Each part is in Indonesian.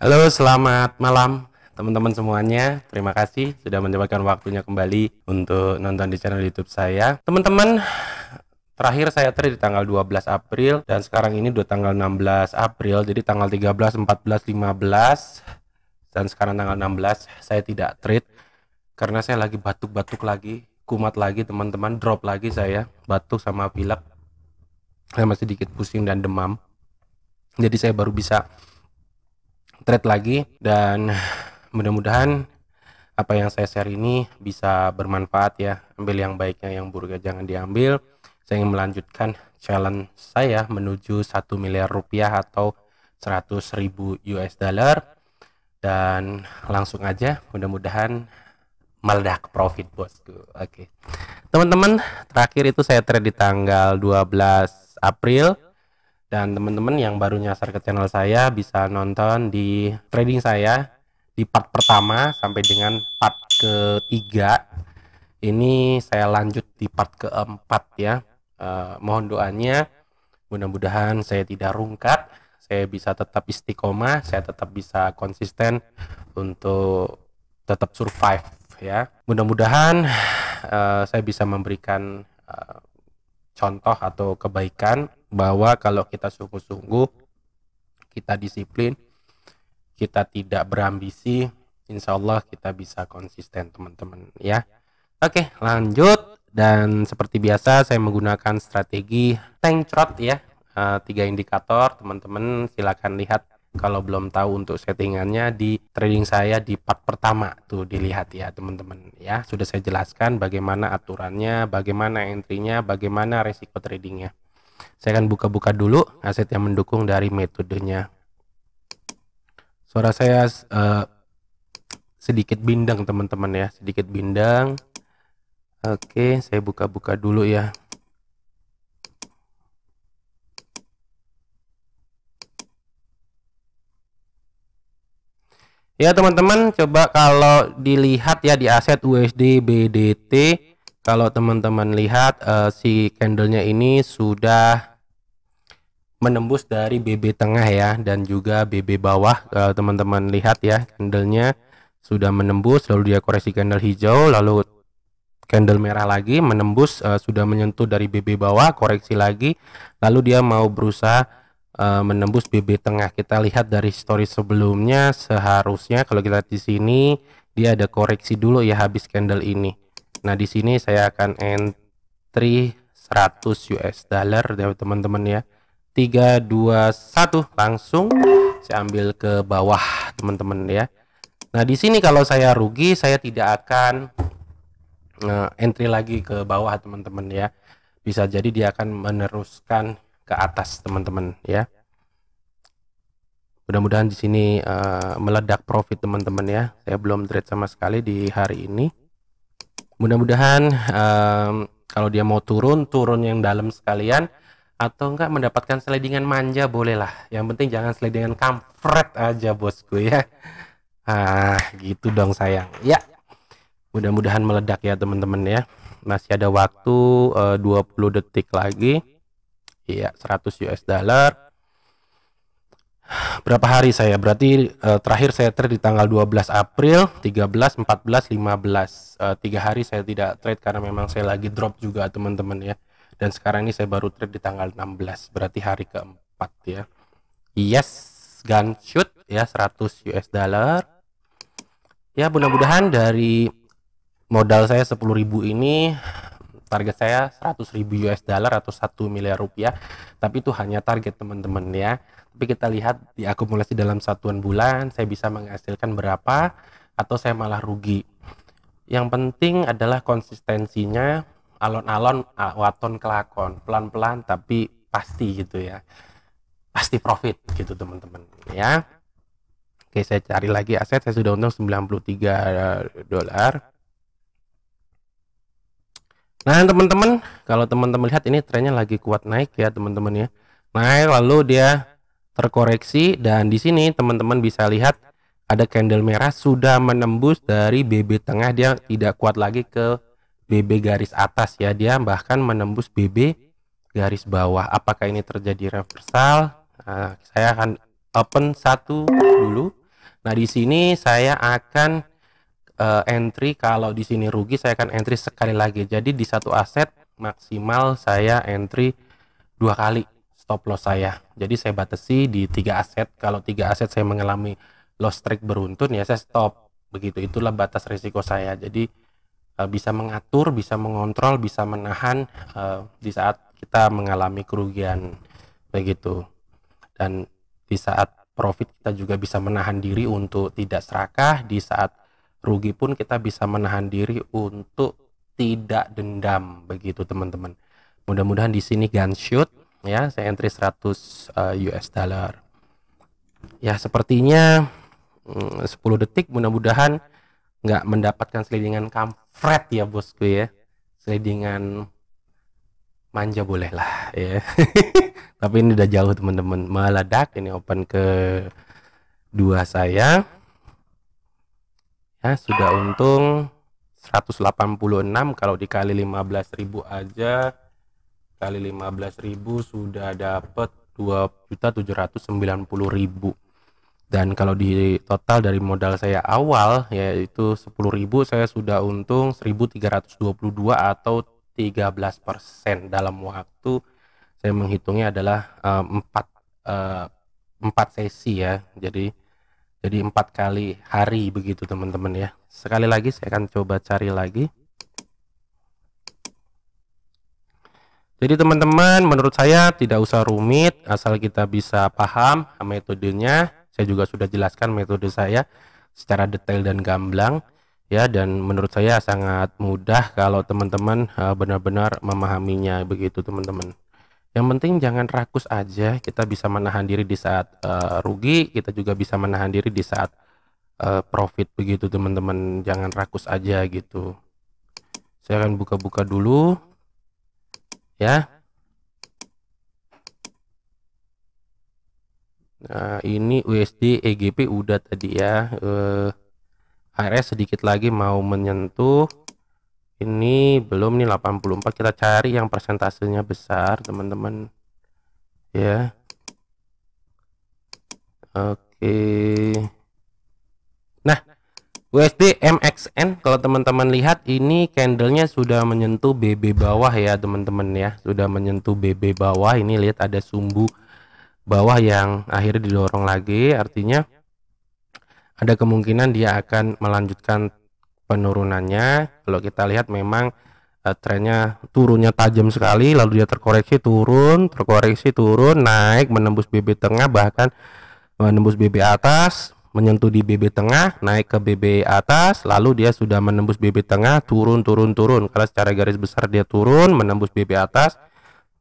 Halo, selamat malam teman-teman semuanya. Terima kasih sudah mendapatkan waktunya kembali untuk nonton di channel YouTube saya. Teman-teman, terakhir saya trade di tanggal 12 April dan sekarang ini udah tanggal 16 April. Jadi tanggal 13, 14, 15 dan sekarang tanggal 16 saya tidak trade karena saya lagi batuk-batuk lagi, kumat lagi teman-teman, drop lagi saya, batuk sama pilek Saya masih sedikit pusing dan demam. Jadi saya baru bisa trade lagi dan mudah-mudahan apa yang saya share ini bisa bermanfaat ya. Ambil yang baiknya, yang buruknya jangan diambil. Saya ingin melanjutkan challenge saya menuju satu miliar rupiah atau 100 ribu US dollar dan langsung aja mudah-mudahan meledak profit bosku oke teman-teman terakhir itu saya trade di tanggal 12 April dan teman-teman yang baru nyasar ke channel saya bisa nonton di trading saya di part pertama sampai dengan part ketiga ini saya lanjut di part keempat ya E, mohon doanya mudah-mudahan saya tidak rungkat saya bisa tetap istiqomah saya tetap bisa konsisten untuk tetap survive ya mudah-mudahan e, saya bisa memberikan eh, contoh atau kebaikan bahwa kalau kita sungguh-sungguh, kita disiplin, kita tidak berambisi, insya Allah kita bisa konsisten teman-teman ya. Oke lanjut dan seperti biasa saya menggunakan strategi tank trot ya. Eh, tiga indikator teman-teman silahkan lihat kalau belum tahu untuk settingannya di trading saya di part pertama tuh dilihat ya teman-teman ya sudah saya jelaskan bagaimana aturannya bagaimana nya, bagaimana resiko tradingnya saya akan buka-buka dulu aset yang mendukung dari metodenya suara saya uh, sedikit bindang teman-teman ya sedikit bindang oke saya buka-buka dulu ya Ya teman-teman coba kalau dilihat ya di aset USD BDT kalau teman-teman lihat uh, si candlenya ini sudah menembus dari BB tengah ya dan juga BB bawah kalau teman-teman lihat ya candlenya sudah menembus lalu dia koreksi candle hijau lalu candle merah lagi menembus uh, sudah menyentuh dari BB bawah koreksi lagi lalu dia mau berusaha Eh, menembus BB tengah. Kita lihat dari story sebelumnya seharusnya kalau kita di sini dia ada koreksi dulu ya habis candle ini. Nah, di sini saya akan entry 100 US dollar ya teman-teman ya. 3 2 1 langsung saya ambil ke bawah teman-teman ya. Nah, di sini kalau saya rugi saya tidak akan uh, entry lagi ke bawah teman-teman ya. Bisa jadi dia akan meneruskan ke atas teman-teman ya mudah-mudahan di sini uh, meledak profit teman-teman ya saya belum trade sama sekali di hari ini mudah-mudahan um, kalau dia mau turun turun yang dalam sekalian atau enggak mendapatkan slidingan manja bolehlah yang penting jangan slidingan kampret aja bosku ya ah gitu dong sayang ya mudah-mudahan meledak ya teman-teman ya masih ada waktu eh, uh, 20 detik lagi ya 100 US dollar. Berapa hari saya? Berarti uh, terakhir saya trade di tanggal 12 April, 13, 14, 15. Uh, tiga hari saya tidak trade karena memang saya lagi drop juga teman-teman ya. Dan sekarang ini saya baru trade di tanggal 16, berarti hari keempat ya. Yes, gun shoot ya 100 US dollar. Ya mudah-mudahan dari modal saya 10.000 ini target saya 100 ribu US dollar atau 1 miliar rupiah tapi itu hanya target teman-teman ya tapi kita lihat di akumulasi dalam satuan bulan saya bisa menghasilkan berapa atau saya malah rugi yang penting adalah konsistensinya alon-alon waton kelakon pelan-pelan tapi pasti gitu ya pasti profit gitu teman-teman ya oke saya cari lagi aset saya sudah untung 93 eh, dolar Nah teman-teman, kalau teman-teman lihat ini trennya lagi kuat naik ya teman-teman ya. Naik lalu dia terkoreksi dan di sini teman-teman bisa lihat ada candle merah sudah menembus dari BB tengah dia tidak kuat lagi ke BB garis atas ya dia bahkan menembus BB garis bawah. Apakah ini terjadi reversal? Nah, saya akan open satu dulu. Nah di sini saya akan uh, entry kalau di sini rugi saya akan entry sekali lagi. Jadi di satu aset maksimal saya entry dua kali stop loss saya. Jadi saya batasi di tiga aset. Kalau tiga aset saya mengalami loss streak beruntun ya saya stop. Begitu itulah batas risiko saya. Jadi eh, bisa mengatur, bisa mengontrol, bisa menahan uh, di saat kita mengalami kerugian begitu. Dan di saat profit kita juga bisa menahan diri untuk tidak serakah, di saat rugi pun kita bisa menahan diri untuk tidak dendam begitu teman-teman. Mudah-mudahan di sini gun shoot ya saya entry 100 uh, US dollar. Ya sepertinya mm, 10 detik mudah-mudahan nggak mendapatkan selidingan kampret ya bosku ya. Selidingan manja boleh lah ya. Tapi ini udah jauh teman-teman meledak ini open ke dua saya ya sudah untung 186 kalau dikali 15.000 aja kali 15.000 sudah dapat 2.790.000 dan kalau di total dari modal saya awal yaitu 10.000 saya sudah untung 1.322 atau 13% dalam waktu saya menghitungnya adalah eh, empat uh, empat sesi ya jadi jadi empat kali hari begitu teman-teman ya sekali lagi saya akan coba cari lagi jadi teman-teman menurut saya tidak usah rumit asal kita bisa paham metodenya saya juga sudah jelaskan metode saya secara detail dan gamblang ya dan menurut saya sangat mudah kalau teman-teman eh, benar-benar memahaminya begitu teman-teman yang penting jangan rakus aja, kita bisa menahan diri di saat uh, rugi, kita juga bisa menahan diri di saat uh, profit begitu teman-teman. Jangan rakus aja gitu. Saya akan buka-buka dulu. Ya. Nah, ini USD EGP udah tadi ya. Uh, eh, HRS sedikit lagi mau menyentuh ini belum nih 84 kita cari yang persentasenya besar teman-teman ya oke nah USD MXN kalau teman-teman lihat ini candlenya sudah menyentuh BB bawah ya teman-teman ya sudah menyentuh BB bawah ini lihat ada sumbu bawah yang akhirnya didorong lagi artinya ada kemungkinan dia akan melanjutkan penurunannya kalau kita lihat memang uh, trennya turunnya tajam sekali lalu dia terkoreksi turun terkoreksi turun naik menembus BB tengah bahkan menembus BB atas menyentuh di BB tengah naik ke BB atas lalu dia sudah menembus BB tengah turun turun turun kalau secara garis besar dia turun menembus BB atas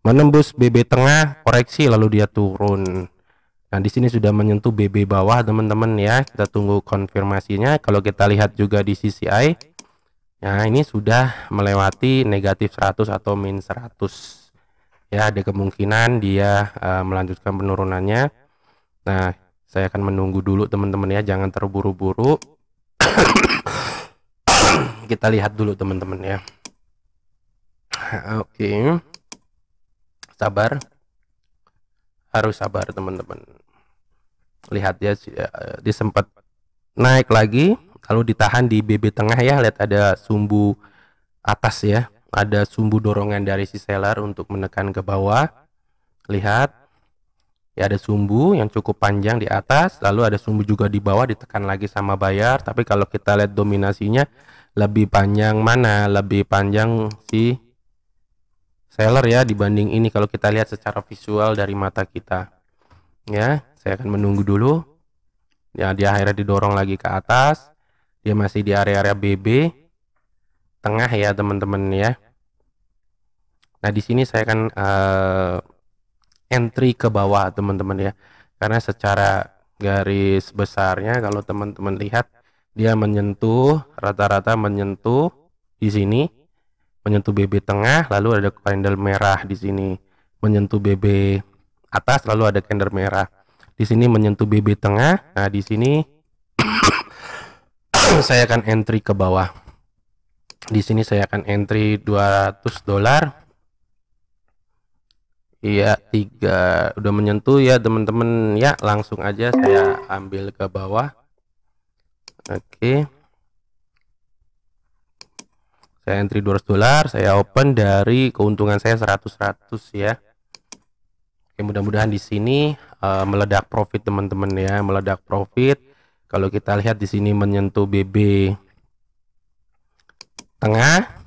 menembus BB tengah koreksi lalu dia turun Nah, di sini sudah menyentuh BB bawah, teman-teman ya. Kita tunggu konfirmasinya. Kalau kita lihat juga di CCI, nah ya, ini sudah melewati negatif 100 atau min 100. Ya, ada kemungkinan dia uh, melanjutkan penurunannya. Nah, saya akan menunggu dulu teman-teman ya, jangan terburu-buru. kita lihat dulu teman-teman ya. Oke. Okay. Sabar. Harus sabar teman-teman lihat ya eh, dia sempat naik lagi lalu ditahan di BB tengah ya lihat ada sumbu atas ya ada sumbu dorongan dari si seller untuk menekan ke bawah lihat ya ada sumbu yang cukup panjang di atas lalu ada sumbu juga di bawah ditekan lagi sama bayar. tapi kalau kita lihat dominasinya lebih panjang mana lebih panjang si seller ya dibanding ini kalau kita lihat secara visual dari mata kita ya saya akan menunggu dulu ya dia akhirnya didorong lagi ke atas dia masih di area-area BB tengah ya teman-teman ya nah di sini saya akan uh, entry ke bawah teman-teman ya karena secara garis besarnya kalau teman-teman lihat dia menyentuh rata-rata menyentuh di sini menyentuh BB tengah lalu ada candle merah di sini menyentuh BB atas lalu ada candle merah di sini menyentuh BB tengah. Nah, di sini saya akan entry ke bawah. Di sini saya akan entry 200 dolar. Iya, tiga udah menyentuh ya teman-teman ya. Langsung aja saya ambil ke bawah. Oke. Saya entry 200 dolar, saya open dari keuntungan saya 100 100 ya. Oke, mudah-mudahan di sini uh, meledak profit teman-teman ya, meledak profit. Kalau kita lihat di sini menyentuh BB tengah.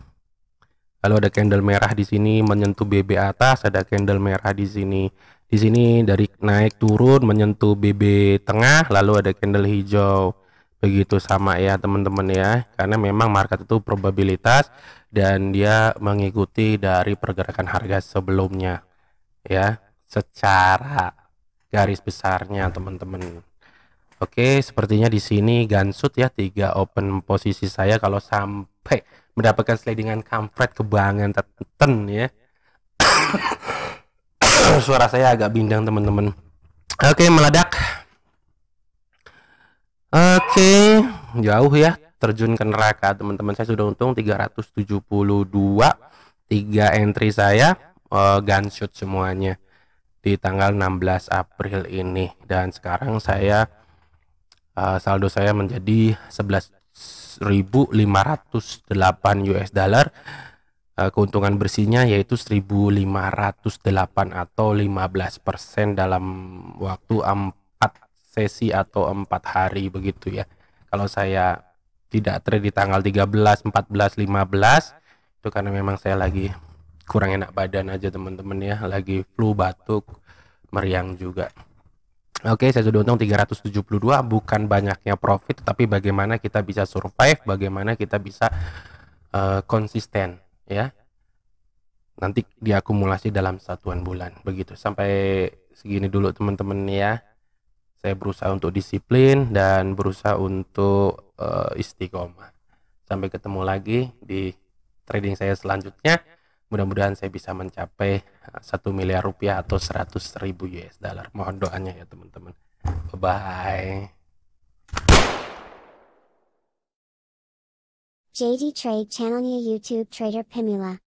Lalu ada candle merah di sini menyentuh BB atas, ada candle merah di sini. Di sini dari naik turun menyentuh BB tengah, lalu ada candle hijau. Begitu sama ya teman-teman ya, karena memang market itu probabilitas dan dia mengikuti dari pergerakan harga sebelumnya ya secara garis besarnya teman-teman. Oke, sepertinya di sini Gansut ya tiga open posisi saya kalau sampai mendapatkan slidingan kampret kebangan teten ya. Suara saya agak bindang teman-teman. Oke, meledak. Oke, jauh ya terjun ke neraka teman-teman. Saya sudah untung 372 tiga entry saya uh, eh, gunshot semuanya di tanggal 16 April ini dan sekarang saya uh, saldo saya menjadi 11.508 US dollar uh, keuntungan bersihnya yaitu 1.508 atau 15% dalam waktu 4 sesi atau 4 hari begitu ya kalau saya tidak trade di tanggal 13, 14, 15 itu karena memang saya lagi kurang enak badan aja teman-teman ya lagi flu batuk meriang juga Oke, saya sudah untung 372 bukan banyaknya profit tapi bagaimana kita bisa survive, bagaimana kita bisa uh, konsisten ya. Nanti diakumulasi dalam satuan bulan. Begitu. Sampai segini dulu teman-teman ya. Saya berusaha untuk disiplin dan berusaha untuk uh, istiqomah. Sampai ketemu lagi di trading saya selanjutnya mudah-mudahan saya bisa mencapai eh, satu miliar rupiah atau 100 ribu US dollar mohon doanya ya teman-teman bye bye JD Trade channelnya YouTube Trader Pimula